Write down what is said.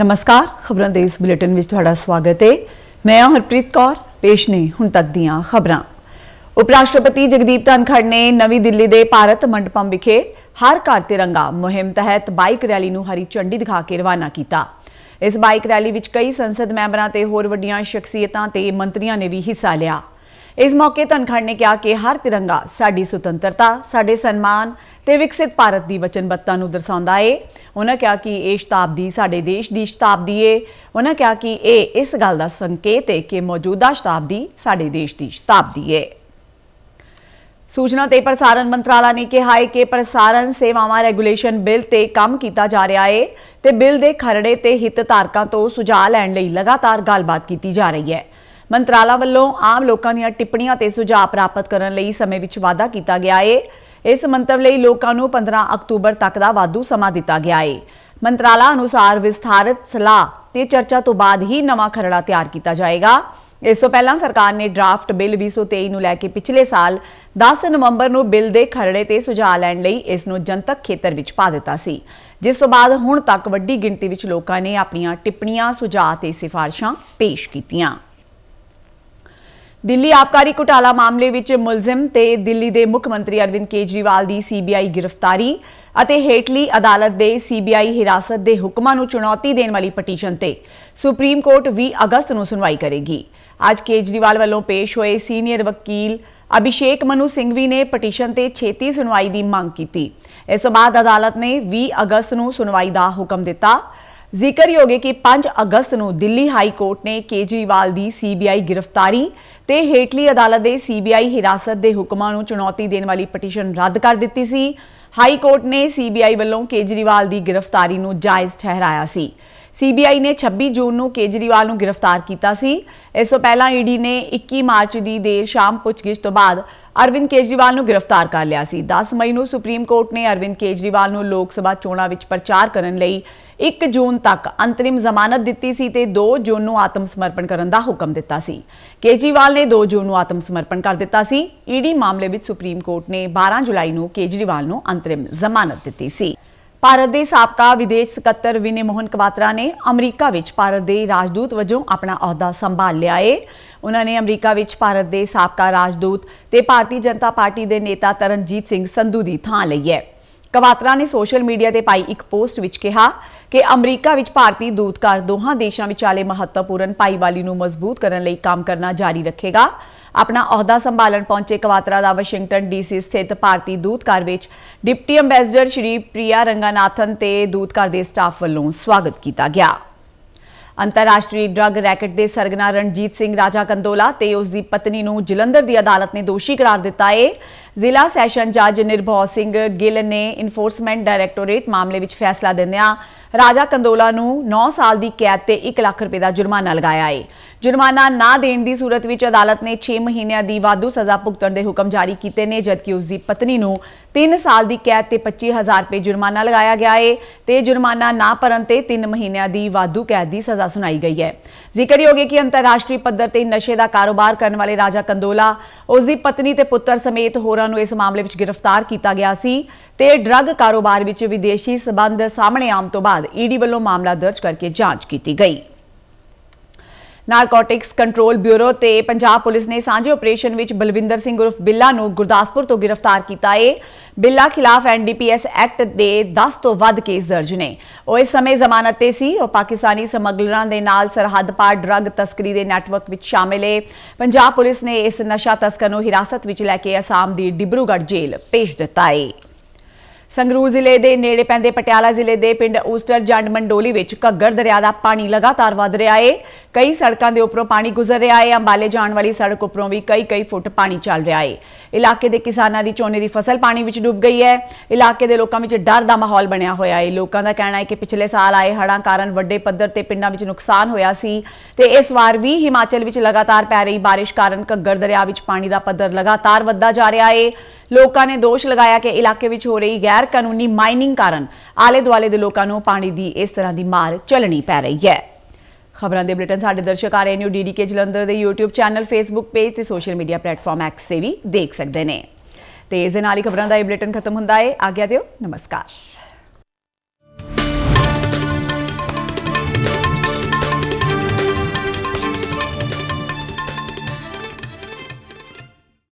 ਨਮਸਕਾਰ ਖਬਰਾਂ ਦੇ ਇਸ ਬੁਲੇਟਿਨ ਵਿੱਚ ਤੁਹਾਡਾ ਸਵਾਗਤ ਹੈ ਮੈਂ ਹਾਂ ਹਰਪ੍ਰੀਤ ਕੌਰ ਪੇਸ਼ ਨੇ ਹੁਣ ਤੱਕ ਦੀਆਂ ਖਬਰਾਂ ਉਪ ਰਾਸ਼ਟਰਪਤੀ ਜਗਦੀਪ ਧਨਖੜ ਨੇ ਨਵੀਂ ਦਿੱਲੀ ਦੇ ਭਾਰਤ ਮੰਡਪਮ ਵਿਖੇ ਹਰ ਘਰ ਤਿਰੰਗਾ ਮੁਹਿੰਮ ਤਹਿਤ ਬਾਈਕ ਰੈਲੀ ਨੂੰ ਹਰੀ ਝੰਡੀ ਦਿਖਾ ਕੇ ਰਵਾਨਾ ਕੀਤਾ ਇਸ ਬਾਈਕ ਰੈਲੀ ਵਿੱਚ ਕਈ ਸੰਸਦ ਮੈਂਬਰਾਂ ਤੇ ਹੋਰ ਵੱਡੀਆਂ ਸ਼ਖਸੀਅਤਾਂ ਤੇ ਮੰਤਰੀਆਂ ਨੇ ਵੀ ਹਿੱਸਾ ਲਿਆ ਇਸ ਮੌਕੇ ਧਨਖੜ ਨੇ ਕਿਹਾ ਕਿ ਹਰ ਤਿਰੰਗਾ ਸਾਡੀ ਸੁਤੰਤਰਤਾ ਸਾਡੇ ਸਨਮਾਨ ਤੇ ਵਿਕਸਿਤ ਭਾਰਤ ਦੀ ਵਚਨਬੱਧਤਾ ਨੂੰ ਦਰਸਾਉਂਦਾ ਏ ਉਹਨਾਂ ਕਿਹਾ ਕਿ ਇਹ ਸ਼ਤਾਬਦੀ ਸਾਡੇ ਦੇਸ਼ ਦੀ ਸ਼ਤਾਬਦੀ ਏ ਉਹਨਾਂ ਕਿਹਾ ਕਿ ਇਹ ਇਸ ਗੱਲ ਦਾ ਸੰਕੇਤ ਏ ਕਿ ਮੌਜੂਦਾ ਸ਼ਤਾਬਦੀ ਸਾਡੇ ਦੇਸ਼ ਦੀ ਸ਼ਤਾਬਦੀ ਏ ਸੂਚਨਾ ਤੇ ਪ੍ਰਸਾਰਣ ਮੰਤਰਾਲਾ ਨੇ ਕਿਹਾ ਹੈ ਕਿ ਪ੍ਰਸਾਰਣ ਸੇਵਾਵਾਂ ਰੈਗੂਲੇਸ਼ਨ ਬਿੱਲ ਤੇ ਕੰਮ ਕੀਤਾ ਜਾ ਰਿਹਾ ਹੈ ਤੇ ਬਿੱਲ ਦੇ ਖਰੜੇ ਤੇ ਹਿੱਤ ਧਾਰਕਾਂ ਤੋਂ ਸੁਝਾਅ ਲੈਣ ਲਈ ਲਗਾਤਾਰ ਗੱਲਬਾਤ ਕੀਤੀ ਜਾ ਰਹੀ ਹੈ ਮੰਤਰਾਲਾ ਵੱਲੋਂ ਆਮ ਲੋਕਾਂ ਦੀਆਂ ਟਿੱਪਣੀਆਂ ਤੇ ਸੁਝਾਅ ਪ੍ਰਾਪਤ ਕਰਨ ਲਈ ਸਮੇਂ ਵਿੱਚ ਵਾਅਦਾ ਕੀਤਾ ਗਿਆ ਹੈ ਇਸ ਮੰਤਵ ਲਈ ਲੋਕਾਂ ਨੂੰ 15 ਅਕਤੂਬਰ ਤੱਕ ਦਾ ਵਾਧੂ ਸਮਾਂ ਦਿੱਤਾ ਗਿਆ ਹੈ ਮੰਤਰਾਲਾ ਅਨੁਸਾਰ ਵਿਸਥਾਰਤ ਸਲਾਹ ਤੇ ਚਰਚਾ ਤੋਂ ਬਾਅਦ ਹੀ ਨਵਾਂ ਖਰੜਾ ਤਿਆਰ ਕੀਤਾ ਜਾਏਗਾ ਇਸ ਤੋਂ ਪਹਿਲਾਂ ਸਰਕਾਰ ਨੇ ਡਰਾਫਟ ਬਿੱਲ 2023 ਨੂੰ ਲੈ ਕੇ ਪਿਛਲੇ ਸਾਲ 10 ਨਵੰਬਰ ਨੂੰ ਬਿੱਲ ਦੇ ਖਰੜੇ ਤੇ ਸੁਝਾਅ ਲੈਣ ਲਈ ਇਸ ਨੂੰ ਜਨਤਕ ਖੇਤਰ ਵਿੱਚ ਪਾ ਦਿੱਤਾ ਸੀ ਜਿਸ ਤੋਂ ਬਾਅਦ ਹੁਣ ਤੱਕ ਵੱਡੀ ਗਿਣਤੀ ਵਿੱਚ ਲੋਕਾਂ ਨੇ ਆਪਣੀਆਂ ਟਿੱਪਣੀਆਂ ਸੁਝਾਅ ਤੇ ਸਿਫਾਰਸ਼ਾਂ ਪੇਸ਼ ਕੀਤੀਆਂ ਦਿੱਲੀ ਆਪਕਾਰੀ ਘੁਟਾਲਾ ਮਾਮਲੇ ਵਿੱਚ ਮੁਲਜ਼ਮ ਤੇ ਦਿੱਲੀ ਦੇ ਮੁੱਖ ਮੰਤਰੀ ਅਰਵਿੰਦ ਕੇਜਰੀਵਾਲ ਦੀ ਸੀਬੀਆਈ ਗ੍ਰਿਫਤਾਰੀ ਅਤੇ ਹੇਟਲੀ ਅਦਾਲਤ ਦੇ ਸੀਬੀਆਈ ਹਿਰਾਸਤ ਦੇ ਹੁਕਮਾਂ ਨੂੰ ਚੁਣੌਤੀ ਦੇਣ ਵਾਲੀ ਪਟੀਸ਼ਨ ਤੇ ਸੁਪਰੀਮ ਕੋਰਟ 20 ਅਗਸਤ ਨੂੰ ਸੁਣਵਾਈ ਕਰੇਗੀ ਅੱਜ ਕੇਜਰੀਵਾਲ ਵੱਲੋਂ ਪੇਸ਼ ਹੋਏ ਸੀਨੀਅਰ ਵਕੀਲ ਅਭਿਸ਼ੇਕ ਮਨੂ ਸਿੰਘਵੀ ਨੇ ਪਟੀਸ਼ਨ ਤੇ ਛੇਤੀ ਸੁਣਵਾਈ ਦੀ ਮੰਗ ਕੀਤੀ ਇਸ ਤੋਂ ਬਾਅਦ ਅਦਾਲਤ ਨੇ 20 ਅਗਸਤ ਨੂੰ ਸੁਣਵਾਈ ਦਾ ਹੁਕਮ ਦਿੱਤਾ ਜ਼ਿਕਰਯੋਗ ਹੈ ਕਿ 5 ਅਗਸਤ ਨੂੰ ਦਿੱਲੀ ਹਾਈ ਕੋਰਟ ਨੇ ਕੇਜਰੀਵਾਲ ਦੀ ਸੀਬੀਆਈ ਗ੍ਰਿਫਤਾਰੀ ਤੇ ਹੇਟਲੀ ਅਦਾਲਤ ਦੇ ਸੀਬੀਆਈ ਹਿਰਾਸਤ ਦੇ ਹੁਕਮਾਂ ਨੂੰ ਚੁਣੌਤੀ ਦੇਣ ਵਾਲੀ ਪਟੀਸ਼ਨ ਰੱਦ ਕਰ ਦਿੱਤੀ ਸੀ ਹਾਈ ਕੋਰਟ ਨੇ ਸੀਬੀਆਈ ਵੱਲੋਂ ਕੇਜਰੀਵਾਲ ਦੀ ਗ੍ਰਿਫਤਾਰੀ ਨੂੰ ਜਾਇਜ਼ ਠਹਿਰਾਇਆ ਸੀ ਸੀਬੀਆਈ ਨੇ 26 ਜੂਨ ਨੂੰ ਕੇਜਰੀਵਾਲ ਨੂੰ ਗ੍ਰਿਫਤਾਰ ਕੀਤਾ ਸੀ ਇਸ ਤੋਂ ਪਹਿਲਾਂ ਈਡੀ ਨੇ 21 ਮਾਰਚ ਦੀ ਦੇਰ ਸ਼ਾਮ ਪੁੱਛਗਿੱਛ ਤੋਂ ਬਾਅਦ ਅਰਵਿੰਦ ਕੇਜਰੀਵਾਲ ਨੂੰ ਗ੍ਰਿਫਤਾਰ ਕਰ ਲਿਆ ਸੀ 10 ਮਈ ਨੂੰ ਸੁਪਰੀਮ ਕੋਰਟ ਨੇ ਅਰਵਿੰਦ ਕੇਜਰੀਵਾਲ ਨੂੰ ਲੋਕ ਸਭਾ ਚੋਣਾਂ ਵਿੱਚ ਪ੍ਰਚਾਰ ਕਰਨ ਲਈ 1 ਜੂਨ ਤੱਕ ਅੰਤਰਿਮ ਜ਼ਮਾਨਤ ਦਿੱਤੀ ਸੀ ਤੇ 2 ਜੂਨ ਨੂੰ ਆਤਮ ਸਮਰਪਣ ਕਰਨ ਦਾ ਹੁਕਮ ਦਿੱਤਾ ਸੀ ਕੇਜਰੀਵਾਲ ਨੇ 2 ਜੂਨ ਨੂੰ ਆਤਮ ਸਮਰਪਣ ਕਰ ਦਿੱਤਾ ਸੀ ਈਡੀ ਮਾਮਲੇ ਵਿੱਚ ਸੁਪਰੀਮ ਕੋਰਟ ਨੇ 12 ਜੁਲਾਈ ਨੂੰ ਕੇਜਰੀਵਾਲ ਨੂੰ ਅੰਤਰਿਮ ਜ਼ਮਾਨਤ ਦਿੱਤੀ ਸੀ ਭਾਰਤ ਦੇ ਸਾਬਕਾ ਵਿਦੇਸ਼ ਸਕੱਤਰ ਵਿਨੇ ਮੋਹਨ ਕਵਾਤਰਾ ਨੇ ਅਮਰੀਕਾ ਵਿੱਚ ਭਾਰਤ ਦੇ ਰਾਜਦੂਤ ਵਜੋਂ ਆਪਣਾ ਅਹੁਦਾ ਸੰਭਾਲ ਲਿਆ ਏ ਉਹਨਾਂ ਨੇ ਅਮਰੀਕਾ ਵਿੱਚ ਭਾਰਤ ਦੇ ਸਾਬਕਾ ਰਾਜਦੂਤ ਤੇ ਭਾਰਤੀ ਜਨਤਾ ਪਾਰਟੀ ਦੇ ਨੇਤਾ ਤਰਨਜੀਤ ਸਿੰਘ ਸੰਧੂ ਦੀ ਥਾਂ ਲਈ ਹੈ ਕਵਾਤਰਾ ਨੇ ਸੋਸ਼ਲ ਮੀਡੀਆ ਤੇ ਪਾਈ ਇੱਕ ਪੋਸਟ ਵਿੱਚ ਕਿਹਾ ਕਿ ਅਮਰੀਕਾ ਵਿੱਚ ਭਾਰਤੀ ਦੂਤਕਾਰ ਦੋਹਾਂ ਦੇਸ਼ਾਂ ਵਿਚਾਲੇ ਮਹੱਤਵਪੂਰਨ ਪਾਈਵਾਲੀ ਨੂੰ ਮਜ਼ਬੂਤ ਕਰਨ ਲਈ ਕੰਮ ਕਰਨਾ ਜਾਰੀ ਰੱਖੇਗਾ ਆਪਣਾ ਅਹੁਦਾ ਸੰਭਾਲਣ ਪਹੁੰਚੇ ਕਵਾਤਰਾ ਦਾ ਵਾਸ਼ਿੰਗਟਨ ਡੀਸੀ ਸਥਿਤ ਭਾਰਤੀ ਦੂਤਕਾਰ ਵਿੱਚ ਡਿਪਟੀ ਐਮਬੈਸਡਰ ਸ਼੍ਰੀ ਪ੍ਰਿਆ ਰੰਗਾਨਾਥਨ ਤੇ ਦੂਤਕਾਰ ਦੇ ਸਟਾਫ ਵੱਲੋਂ ਸਵਾਗਤ ਕੀਤਾ ਗਿਆ ਅੰਤਰਰਾਸ਼ਟਰੀ ਡਰੱਗ ਰੈਕਟ ਦੇ ਸਰਗਨਾ ਰਣਜੀਤ ਸਿੰਘ ਰਾਜਾ ਕੰਦੋਲਾ ਤੇ ਉਸ ਦੀ ਪਤਨੀ ਨੂੰ ਜਲੰਧਰ ਦੀ ਅਦਾਲਤ ਨੇ ਦੋਸ਼ੀ ਕਰਾਰ ਦਿੱਤਾ ਹੈ ਜ਼ਿਲ੍ਹਾ ਸੈਸ਼ਨ ਜੱਜ ਨਿਰਭਉ ਸਿੰਘ ਗਿੱਲ ਨੇ ਇਨਫੋਰਸਮੈਂਟ ਡਾਇਰੈਕਟੋਰੇਟ ਮਾਮਲੇ ਵਿੱਚ ਫੈਸਲਾ ਦਿੰਦਿਆਂ ਰਾਜਾ ਕੰਦੋਲਾ ਨੂੰ 9 ਸਾਲ ਦੀ ਕੈਦ ਤੇ 1 ਲੱਖ ਰੁਪਏ ਦਾ ਜੁਰਮਾਨਾ ਲਗਾਇਆ ਹੈ ਜੁਰਮਾਨਾ ਨਾ ਦੇਣ ਦੀ ਸੂਰਤ ਵਿੱਚ ਅਦਾਲਤ ਨੇ 6 ਮਹੀਨਿਆਂ ਦੀ ਵਾਧੂ ਸਜ਼ਾ ਭੁਗਤਣ ਦੇ ਹੁਕਮ ਜਾਰੀ ਕੀਤੇ ਨੇ ਜਦਕਿ ਉਸ ਦੀ ਪਤਨੀ ਨੂੰ 3 ਸਾਲ ਦੀ ਕੈਦ ਤੇ 25000 ਰੁਪਏ ਜੁਰਮਾਨਾ ਲਗਾਇਆ ਗਿਆ ਹੈ ਤੇ ਜੁਰਮਾਨਾ ਨਾ ਭਰਨ ਤੇ 3 ਮਹੀਨਿਆਂ ਦੀ ਵਾਧੂ ਕੈਦ ਦੀ ਸਜ਼ਾ ਸੁਣਾਈ ਗਈ ਹੈ ਜ਼ਿਕਰਯੋਗ ਹੈ ਕਿ ਅੰਤਰਰਾਸ਼ਟਰੀ ਪੱਧਰ ਤੇ ਨਸ਼ੇ ਦਾ ਕਾਰੋਬਾਰ ਕਰਨ ਵਾਲੇ ਰਾਜਾ ਕੰਦੋਲਾ ਉਸ ਦੀ ਪਤਨੀ ਤੇ ਪੁੱਤਰ ਸਮੇਤ ਹੋਰਾਂ ਨੂੰ ਇਸ ਮਾਮਲੇ ਵਿੱਚ ਗ੍ਰਿਫਤਾਰ ਕੀਤਾ ਗਿਆ ਸੀ ਤੇ ਡਰੱਗ ਕਾਰੋਬਾਰ ਵਿੱਚ ਵਿਦੇਸ਼ੀ ਸਬੰਧ ਸਾਹਮਣੇ ਆਉਣ ਤੋਂ ਬਾਅਦ ਈਡੀ e ਵੱਲੋਂ ਮਾਮਲਾ ਦਰਜ ਕਰਕੇ ਜਾਂਚ ਕੀਤੀ ਗਈ ਨਾਰਕੋਟਿਕਸ ਕੰਟਰੋਲ ਬਿਊਰੋ ਤੇ ਪੰਜਾਬ ਪੁਲਿਸ ਨੇ ਸਾਂਝੇ ਆਪਰੇਸ਼ਨ ਵਿੱਚ ਬਲਵਿੰਦਰ ਸਿੰਘ ਉਰਫ ਬਿੱਲਾ ਨੂੰ ਗੁਰਦਾਸਪੁਰ ਤੋਂ ਗ੍ਰਿਫਤਾਰ ਕੀਤਾ ਏ ਬਿੱਲਾ ਖਿਲਾਫ ਐਨਡੀਪੀਐਸ ਐਕਟ ਦੇ 10 ਤੋਂ ਵੱਧ ਕੇਸ ਦਰਜ ਨੇ ਉਹ ਇਸ ਸਮੇਂ ਜ਼ਮਾਨਤ ਤੇ ਸੀ ਉਹ ਪਾਕਿਸਤਾਨੀ ਸਮਗਲਰਾਂ ਦੇ ਨਾਲ ਸਰਹੱਦ ਪਾਰ ਡਰੱਗ ਤਸਕਰੀ ਦੇ ਨੈਟਵਰਕ ਵਿੱਚ ਸ਼ਾਮਿਲ ਏ ਪੰਜਾਬ ਪੁਲਿਸ ਨੇ ਇਸ ਨਸ਼ਾ ਤਸਕਰ ਨੂੰ ਹਿਰਾਸਤ ਵਿੱਚ ਲੈ ਕੇ ਅਸਾਮ ਦੀ ਡਿਬਰੂਗੜ੍ਹ ਜੇਲ੍ਹ ਭੇਜ ਦਿੱਤਾ ਏ ਸੰਗਰੂਰ ਜ਼ਿਲ੍ਹੇ ਦੇ ਨੇੜੇ ਪੈਂਦੇ ਪਟਿਆਲਾ ਜ਼ਿਲ੍ਹੇ ਦੇ ਪਿੰਡ ਊਸਟਰ ਜੰਡ ਮੰਡੋਲੀ ਵਿੱਚ ਘੱਗਰ ਦਰਿਆ ਦਾ ਪਾਣੀ ਲਗਾਤਾਰ ਵਧ ਰਿਹਾ ਏ ਕਈ ਸੜਕਾਂ ਦੇ ਉੱਪਰੋਂ ਪਾਣੀ ਗੁਜ਼ਰ ਰਿਹਾ ਏ ਅੰਬਾਲੇ ਜਾਣ ਵਾਲੀ ਸੜਕ ਉੱਪਰੋਂ ਵੀ ਕਈ ਕਈ ਫੁੱਟ ਪਾਣੀ ਚੱਲ ਰਿਹਾ ਏ ਇਲਾਕੇ ਦੇ ਕਿਸਾਨਾਂ ਦੀ ਝੋਨੇ ਦੀ ਫਸਲ ਪਾਣੀ ਵਿੱਚ ਡੁੱਬ ਗਈ ਹੈ ਇਲਾਕੇ ਦੇ ਲੋਕਾਂ ਵਿੱਚ ਡਰ ਦਾ ਮਾਹੌਲ ਬਣਿਆ ਹੋਇਆ ਏ ਲੋਕਾਂ ਦਾ ਕਹਿਣਾ ਹੈ ਕਿ ਪਿਛਲੇ ਸਾਲ ਆਏ ਹੜ੍ਹਾਂ ਕਾਰਨ ਵੱਡੇ ਪੱਧਰ ਤੇ ਪਿੰਡਾਂ ਵਿੱਚ ਨੁਕਸਾਨ ਹੋਇਆ ਸੀ ਤੇ ਇਸ ਵਾਰ ਵੀ ਹਿਮਾਚਲ ਵਿੱਚ ਲਗਾਤਾਰ ਪੈ ਰਹੀ ਬਾਰਿਸ਼ ਕਾਰਨ ਘੱਗਰ ਦਰਿਆ ਵਿੱਚ ਪਾਣੀ ਦਾ ਪੱਧਰ ਲਗਾਤਾਰ ਵੱਧਦਾ ਜਾ ਰਿਹਾ ਏ ਲੋਕਾਂ ਨੇ ਦੋਸ਼ ਲਗਾਇਆ ਕਿ ਇਲਾਕੇ ਵਿੱਚ ਹੋ ਰਹੀ ਗੈਰ ਕਾਨੂੰਨੀ ਮਾਈਨਿੰਗ ਕਾਰਨ ਆਲੇ ਦੁਆਲੇ ਦੇ ਲੋਕਾਂ ਨੂੰ ਪਾਣੀ ਦੀ ਇਸ ਤਰ੍ਹਾਂ ਦੀ ਮਾਰ ਚੱਲਣੀ ਪੈ ਰਹੀ ਹੈ ਖਬਰਾਂ ਦੇ ਬੁਲੇਟਿਨ ਸਾਡੇ ਦਰਸ਼ਕ ਆ ਰਹੇ ਨੇ ਡੀਡੀਕੇ ਜਲੰਧਰ ਦੇ YouTube ਚੈਨਲ Facebook ਪੇਜ ਤੇ ਸੋਸ਼ਲ ਮੀਡੀਆ ਪਲੇਟਫਾਰਮ ਐਕਸ ਤੇ ਵੀ ਦੇਖ ਸਕਦੇ ਨੇ ਤੇ ਇਸ ਨਾਲ ਹੀ ਖਬਰਾਂ ਦਾ ਇਹ ਬੁਲੇਟਿਨ ਖਤਮ ਹੁੰਦਾ ਹੈ ਆਗਿਆ ਦਿਓ ਨਮਸਕਾਰ